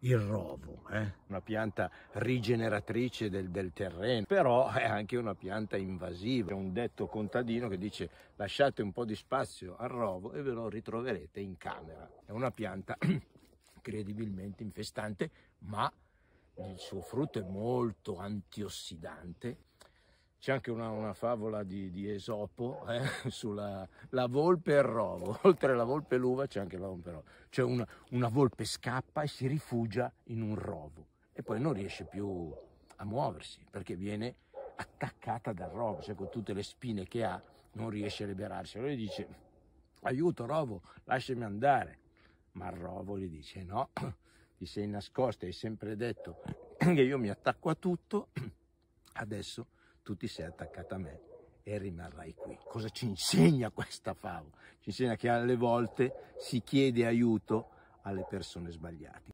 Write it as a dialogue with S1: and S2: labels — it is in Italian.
S1: il rovo. Eh? Una pianta rigeneratrice del, del, terreno, però è anche una pianta invasiva. C'è un detto contadino che dice lasciate un po' di spazio al rovo e ve lo ritroverete in camera. È una pianta credibilmente infestante, ma il suo frutto è molto antiossidante c'è anche una, una favola di, di Esopo eh, sulla volpe e il rovo. Oltre alla volpe e l'uva c'è anche la volpe e rovo. Cioè una, una volpe scappa e si rifugia in un rovo e poi non riesce più a muoversi perché viene attaccata dal rovo, cioè con tutte le spine che ha non riesce a liberarsi. Allora gli dice aiuto rovo, lasciami andare. Ma il rovo gli dice no, ti sei nascosto hai sempre detto che io mi attacco a tutto, adesso tu ti sei attaccata a me e rimarrai qui. Cosa ci insegna questa favola? Ci insegna che alle volte si chiede aiuto alle persone sbagliate.